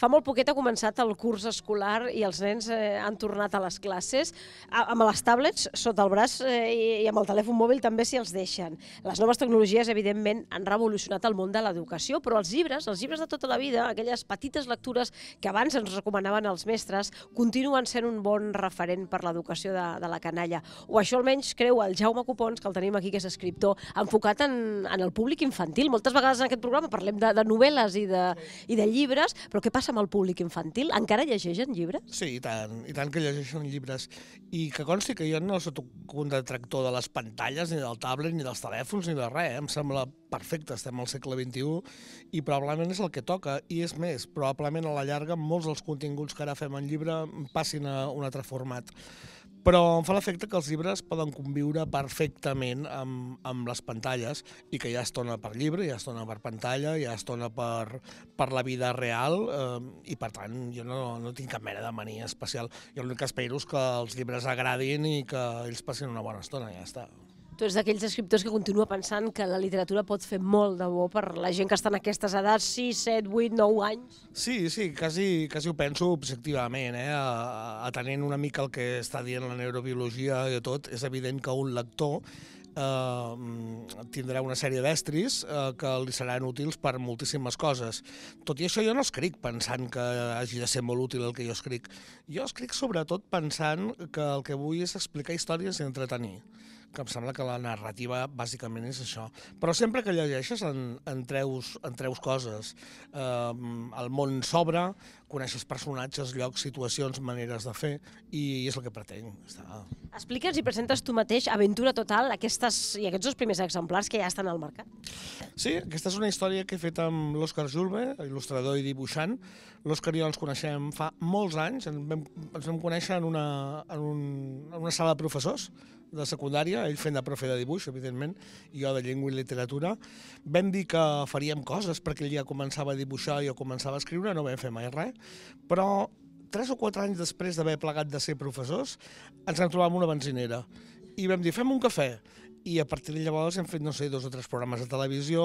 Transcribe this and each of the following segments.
Fa molt poquet ha començat el curs escolar i els nens eh, han tornat a les classes amb les tablets sota el braç eh, i, i amb el telèfon mòbil també si els deixen. Les noves tecnologies, evidentment, han revolucionat el món de l'educació, però els llibres, els llibres de tota la vida, aquelles petites lectures que abans ens recomanaven els mestres, continuen sent un bon referent per l'educació de, de la canalla. O això almenys creu el Jaume Copons, que el tenim aquí, que és escriptor, enfocat en, en el públic infantil. Moltes vegades en aquest programa parlem de, de novel·les i de, i de llibres, però què passa amb el públic infantil? Encara llegeixen llibres? Sí, i tant, i tant que llegeixen llibres. I que consti que jo no soc un detractor de les pantalles, ni del tablet, ni dels telèfons, ni de res. Eh? Em sembla perfecte, estem al segle XXI i probablement és el que toca. I és més, probablement a la llarga molts dels continguts que ara fem en llibre passin a un altre format però em fa l'efecte que els llibres poden conviure perfectament amb, amb les pantalles i que ja es torna per llibre, ja es torna per pantalla, ja es torna per, per la vida real eh, i per tant jo no, no tinc cap mena de mania especial. Jo l'únic que espero és que els llibres agradin i que ells passin una bona estona, ja està. Tu ets d'aquells escriptors que continua pensant que la literatura pot fer molt de bo per la gent que està en aquestes edats, 6, 7, 8, 9 anys? Sí, sí, quasi, quasi ho penso objectivament, eh? atenent una mica el que està dient la neurobiologia i tot, és evident que un lector eh, tindrà una sèrie d'estris eh, que li seran útils per moltíssimes coses. Tot i això jo no escric pensant que hagi de ser molt útil el que jo escric. Jo escric sobretot pensant que el que vull és explicar històries i entretenir que em sembla que la narrativa bàsicament és això. Però sempre que llegeixes en, en, treus, en treus coses. Eh, el món s'obre, coneixes personatges, llocs, situacions, maneres de fer, i és el que pretenc. Està. Explica'ns i presentes tu mateix Aventura Total, aquestes, i aquests dos primers exemplars que ja estan al mercat. Sí, aquesta és una història que he fet amb l'Òscar Julve, il·lustrador i dibuixant. L'Òscar i jo ens coneixem fa molts anys, ens vam, ens vam conèixer en una, en, un, en una sala de professors, de secundària, ell fent de profe de dibuix, evidentment, i jo de llengua i literatura. Vam dir que faríem coses, perquè ell ja començava a dibuixar i jo començava a escriure, no vam fer mai res, però tres o quatre anys després d'haver plegat de ser professors, ens vam trobar en una benzinera i vam dir, fem un cafè i a partir de llavors hem fet, no sé, dos o tres programes de televisió,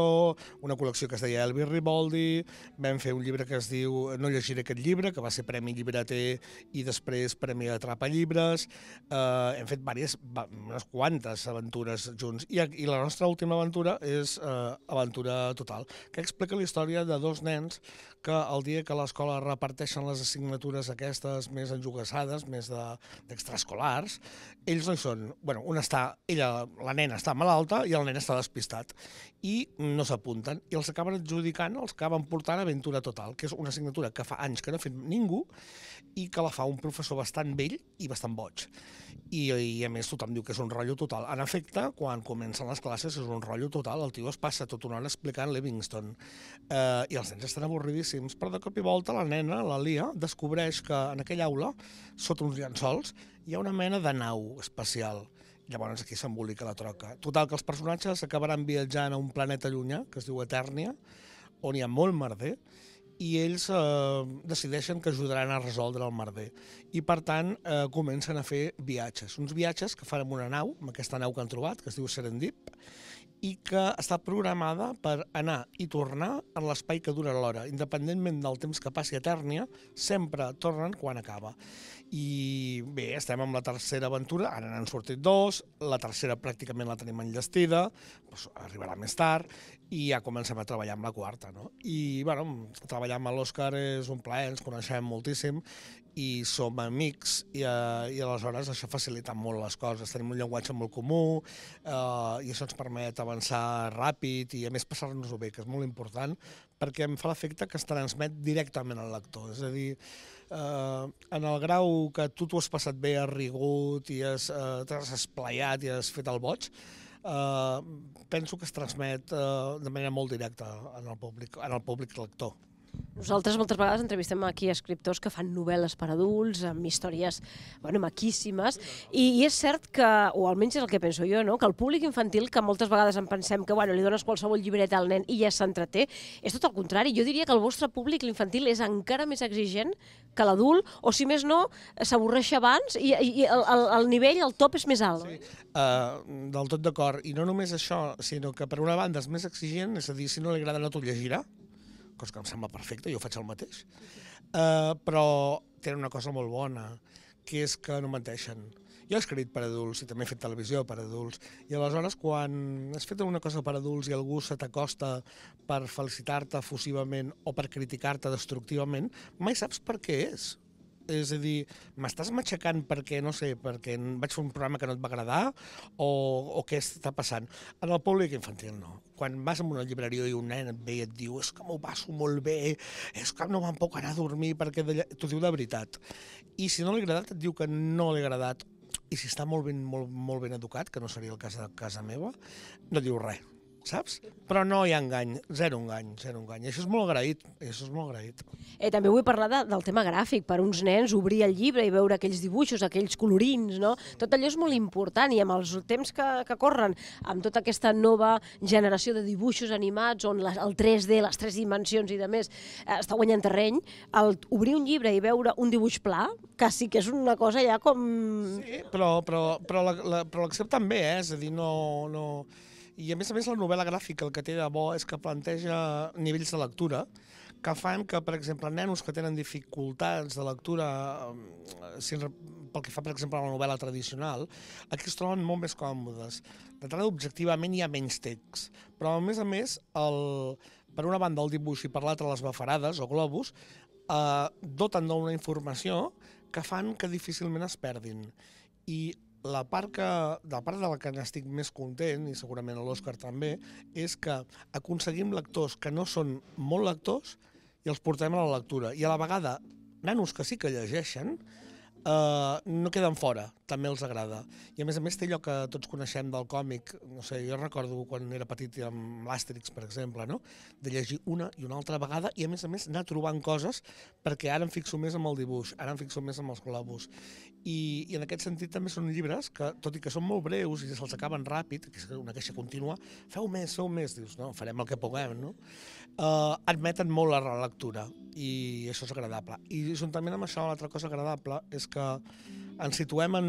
una col·lecció que es deia Elvis Riboldi, vam fer un llibre que es diu No llegiré aquest llibre, que va ser Premi Llibreter i després Premi Atrapa Llibres. Uh, hem fet diverses, unes quantes aventures junts. I, i la nostra última aventura és uh, Aventura Total, que explica la història de dos nens que el dia que l'escola reparteixen les assignatures aquestes més enjugassades, més d'extraescolars, de, ells no hi són. Bueno, un està, ella, la nena, nena està malalta i el nen està despistat. I no s'apunten. I els acaben adjudicant, els acaben portant Aventura Total, que és una assignatura que fa anys que no ha fet ningú i que la fa un professor bastant vell i bastant boig. I, i a més tothom diu que és un rotllo total. En efecte, quan comencen les classes és un rotllo total. El tio es passa tot una hora explicant Livingston. Eh, I els nens estan avorridíssims. Però de cop i volta la nena, la Lia, descobreix que en aquella aula, sota uns llençols, hi ha una mena de nau espacial Llavors aquí s'embolica la troca. Total, que els personatges acabaran viatjant a un planeta llunyà, que es diu Eternia, on hi ha molt merder, i ells eh, decideixen que ajudaran a resoldre el merder. I, per tant, eh, comencen a fer viatges. Uns viatges que fan amb una nau, amb aquesta nau que han trobat, que es diu Serendip, i que està programada per anar i tornar en l'espai que dura l'hora. Independentment del temps que passi a Tèrnia, sempre tornen quan acaba. I bé, estem amb la tercera aventura, ara n'han sortit dos, la tercera pràcticament la tenim enllestida, doncs arribarà més tard, i ja comencem a treballar amb la quarta. No? I bueno, treballar amb l'Òscar és un plaer, ens coneixem moltíssim, i som amics i, eh, i aleshores això facilita molt les coses. Tenim un llenguatge molt comú eh, i això ens permet avançar ràpid i a més passar-nos-ho bé, que és molt important perquè em fa l'efecte que es transmet directament al lector. És a dir, eh, en el grau que tu t'ho has passat bé, has rigut i has, eh, t'has esplaiat i has fet el boig, eh, penso que es transmet eh, de manera molt directa en el públic, en el públic lector. Nosaltres moltes vegades entrevistem aquí escriptors que fan novel·les per adults, amb històries bueno, maquíssimes, i, i és cert que, o almenys és el que penso jo, no? que el públic infantil, que moltes vegades en pensem que bueno, li dones qualsevol llibret al nen i ja s'entreté, és tot el contrari. Jo diria que el vostre públic, infantil és encara més exigent que l'adult, o si més no, s'avorreix abans i, i el, el, el nivell, el top és més alt. Sí. Uh, del tot d'acord. I no només això, sinó que per una banda és més exigent, és a dir, si no li agrada no t'ho llegirà, cosa que em sembla perfecta, jo faig el mateix, uh, però tenen una cosa molt bona, que és que no menteixen. Jo he escrit per adults i també he fet televisió per adults, i aleshores quan has fet alguna cosa per adults i algú se t'acosta per felicitar-te fusivament o per criticar-te destructivament, mai saps per què és. És a dir, m'estàs matxacant perquè, no sé, perquè vaig fer un programa que no et va agradar o, o què està passant? En el públic infantil no. Quan vas a una llibreria i un nen et ve i et diu és que m'ho passo molt bé, és que no me'n puc anar a dormir perquè t'ho diu de veritat. I si no li ha agradat et diu que no li ha agradat i si està molt ben, molt, molt ben educat, que no seria el cas de casa meva, no diu res saps? Però no hi ha engany, zero engany, zero engany. Això és molt agraït, això és molt agraït. Eh, també vull parlar de, del tema gràfic, per uns nens obrir el llibre i veure aquells dibuixos, aquells colorins, no? Tot allò és molt important i amb els temps que, que corren, amb tota aquesta nova generació de dibuixos animats on la, el 3D, les tres dimensions i de més, eh, està guanyant terreny, el, obrir un llibre i veure un dibuix pla, que sí que és una cosa ja com... Sí, però, però, però, la, la, però l'accepten bé, eh? és a dir, no... no i a més a més la novel·la gràfica el que té de bo és que planteja nivells de lectura que fan que, per exemple, nenos que tenen dificultats de lectura eh, pel que fa, per exemple, a la novel·la tradicional, aquí es troben molt més còmodes. De tant, objectivament, hi ha menys text, però, a més a més, el, per una banda el dibuix i per l'altra les bafarades o globus, eh, doten d'una informació que fan que difícilment es perdin. I la part, que, la part de la que n'estic més content, i segurament l'Òscar també, és que aconseguim lectors que no són molt lectors i els portem a la lectura. I a la vegada, nanos que sí que llegeixen, Uh, no queden fora, també els agrada. I a més a més té allò que tots coneixem del còmic, no sé, jo recordo quan era petit amb l'Àsterix, per exemple, no? de llegir una i una altra vegada i a més a més anar trobant coses perquè ara em fixo més amb el dibuix, ara em fixo més amb els globus. I, i en aquest sentit també són llibres que, tot i que són molt breus i se'ls acaben ràpid, que és una queixa contínua, feu més, feu més, dius, no, farem el que puguem, no? Uh, admeten molt la relectura i això és agradable. I juntament amb això, l'altra cosa agradable és que que ens situem en,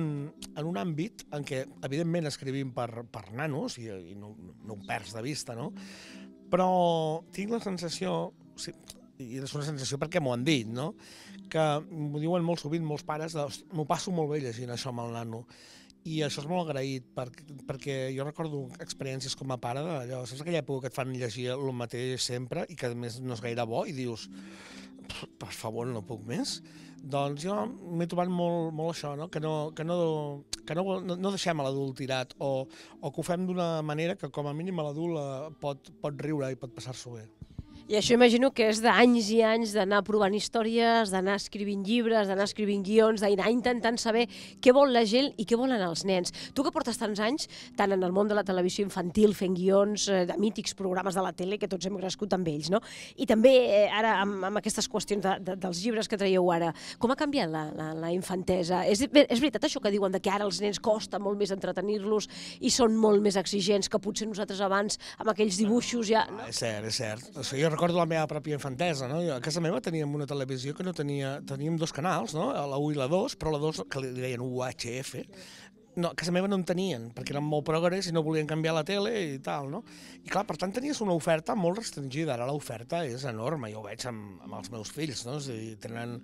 en un àmbit en què, evidentment, escrivim per, per nanos, i, i no, no ho perds de vista, no? Però tinc la sensació, i és una sensació perquè m'ho han dit, no? que m'ho diuen molt sovint molts pares, m'ho passo molt bé llegint això amb el nano, i això és molt agraït, per, perquè jo recordo experiències com a pare d'allò, saps aquella època que et fan llegir el mateix sempre i que a més no és gaire bo i dius, per favor, no puc més. Doncs jo m'he trobat molt, molt això, no? que, no, que, no, que no, no, deixem a l'adult tirat o, o que ho fem d'una manera que com a mínim l'adult eh, pot, pot riure i pot passar-s'ho bé. I això imagino que és d'anys i anys d'anar provant històries, d'anar escrivint llibres, d'anar escrivint guions, d'anar intentant saber què vol la gent i què volen els nens. Tu que portes tants anys, tant en el món de la televisió infantil, fent guions eh, de mítics programes de la tele, que tots hem crescut amb ells, no? I també eh, ara amb, amb aquestes qüestions de, de, dels llibres que traieu ara, com ha canviat la, la, la infantesa? És, és veritat això que diuen de que ara els nens costa molt més entretenir-los i són molt més exigents que potser nosaltres abans amb aquells dibuixos ja... No? Ah, és cert, és cert. O sigui, jo recordo la meva pròpia infantesa, no? A casa meva teníem una televisió que no tenia... Teníem dos canals, no? La 1 i la 2, però la 2, que li deien UHF, no, a casa meva no en tenien, perquè eren molt progres i no volien canviar la tele i tal, no? I clar, per tant, tenies una oferta molt restringida. Ara l'oferta és enorme, jo ho veig amb, amb els meus fills, no? És a dir, tenen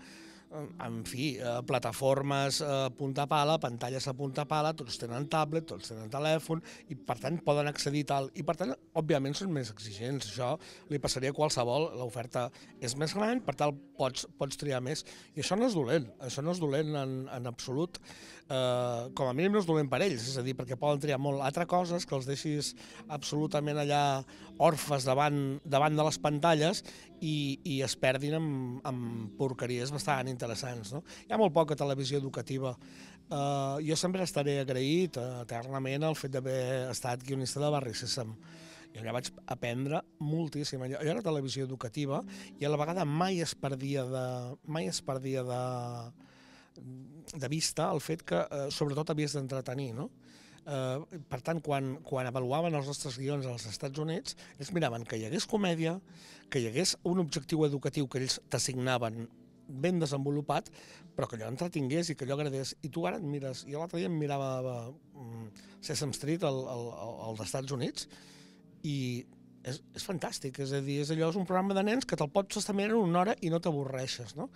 en fi, eh, plataformes a eh, punta pala, pantalles a punta pala, tots tenen tablet, tots tenen telèfon, i per tant poden accedir tal. I per tant, òbviament, són més exigents. Això li passaria a qualsevol, l'oferta és més gran, per tant, pots, pots triar més. I això no és dolent, això no és dolent en, en absolut. Eh, com a mínim no és dolent per ells, és a dir, perquè poden triar molt altres coses, que els deixis absolutament allà orfes davant, davant de les pantalles i, i es perdin amb, amb porqueries bastant interessants. No? Hi ha molt poca televisió educativa. Uh, jo sempre estaré agraït eternament al fet d'haver estat guionista de Barri Sésam. I allà vaig aprendre moltíssim. Allò, allò era televisió educativa i a la vegada mai es perdia de, mai es perdia de, de vista el fet que eh, sobretot havies d'entretenir, no? Eh, per tant, quan, quan avaluaven els nostres guions als Estats Units, ells miraven que hi hagués comèdia, que hi hagués un objectiu educatiu que ells t'assignaven ben desenvolupat, però que allò entretingués i que allò agradés. I tu ara et mires... Jo l'altre dia em mirava mm, Sesame Street, al, al, el Estats Units, i és, és fantàstic, és a dir, és allò, és un programa de nens que te'l pots estar mirant una hora i no t'avorreixes, no?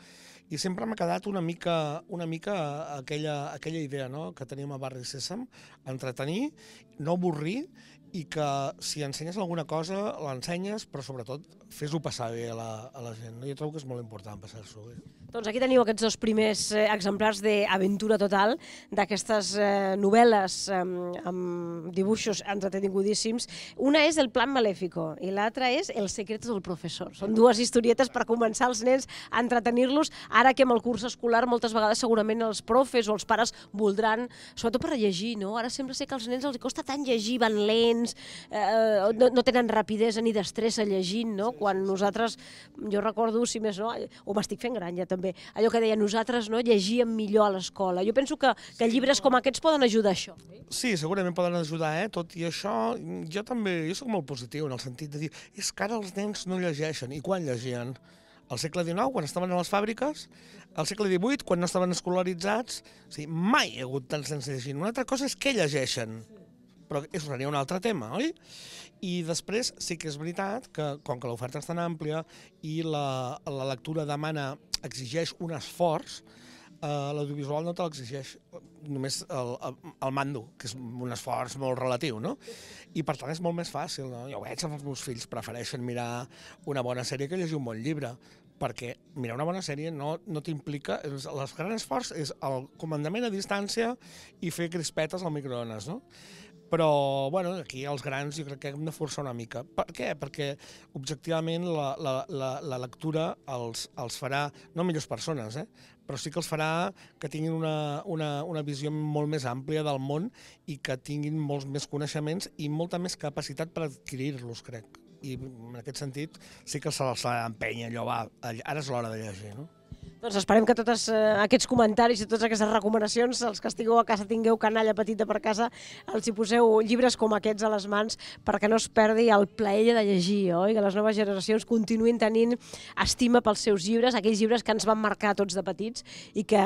I sempre m'ha quedat una mica, una mica aquella, aquella idea no? que teníem a Barri Sésam, entretenir, no avorrir i que si ensenyes alguna cosa, l'ensenyes, però sobretot fes-ho passar bé a la, a la gent. Jo trobo que és molt important passar-s'ho bé. Doncs aquí teniu aquests dos primers eh, exemplars d'aventura total d'aquestes eh, novel·les amb, amb dibuixos entretenigudíssims. Una és El plan maléfico i l'altra és El secret del professor. Són dues historietes per començar els nens a entretenir-los. Ara que amb el curs escolar moltes vegades segurament els profes o els pares voldran, sobretot per llegir, no? Ara sembla ser que als nens els costa tant llegir, van lents, nens eh, eh, no, no tenen rapidesa ni destressa llegint, no? Quan nosaltres, jo recordo, si més no, o m'estic fent gran ja també, allò que deia nosaltres no llegíem millor a l'escola. Jo penso que, que llibres com aquests poden ajudar això. Sí, segurament poden ajudar, eh? Tot i això, jo també, jo sóc molt positiu en el sentit de dir, és que ara els nens no llegeixen, i quan llegien? al segle XIX, quan estaven a les fàbriques, al segle XVIII, quan no estaven escolaritzats, o sigui, mai hi ha hagut tants nens llegint. Una altra cosa és què llegeixen. Sí però és seria un altre tema, oi? I després sí que és veritat que, com que l'oferta és tan àmplia i la, la lectura demana, exigeix un esforç, eh, l'audiovisual no te l'exigeix només el, el mando, que és un esforç molt relatiu, no? I per tant és molt més fàcil, no? Jo veig que els meus fills, prefereixen mirar una bona sèrie que llegir un bon llibre, perquè mirar una bona sèrie no, no t'implica... El gran esforç és el comandament a distància i fer crispetes al microones, no? però bueno, aquí els grans jo crec que hem de forçar una mica. Per què? Perquè objectivament la, la, la, la lectura els, els farà, no millors persones, eh? però sí que els farà que tinguin una, una, una visió molt més àmplia del món i que tinguin molts més coneixements i molta més capacitat per adquirir-los, crec. I en aquest sentit sí que se'ls ha d'empènyer allò, va, ara és l'hora de llegir, no? Doncs esperem que tots eh, aquests comentaris i totes aquestes recomanacions, els que estigueu a casa tingueu canalla petita per casa, els hi poseu llibres com aquests a les mans perquè no es perdi el plaer de llegir, oi? Que les noves generacions continuïn tenint estima pels seus llibres, aquells llibres que ens van marcar tots de petits i que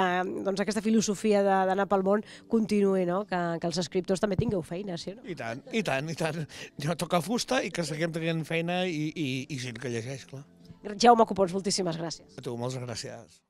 doncs, aquesta filosofia d'anar pel món continuï, no? Que, que els escriptors també tingueu feina, sí o no? I tant, i tant, i tant. Jo toca fusta i que seguim tenint feina i, i, i gent que llegeix, clar. Jaume Copons, moltíssimes gràcies. A tu, moltes gràcies.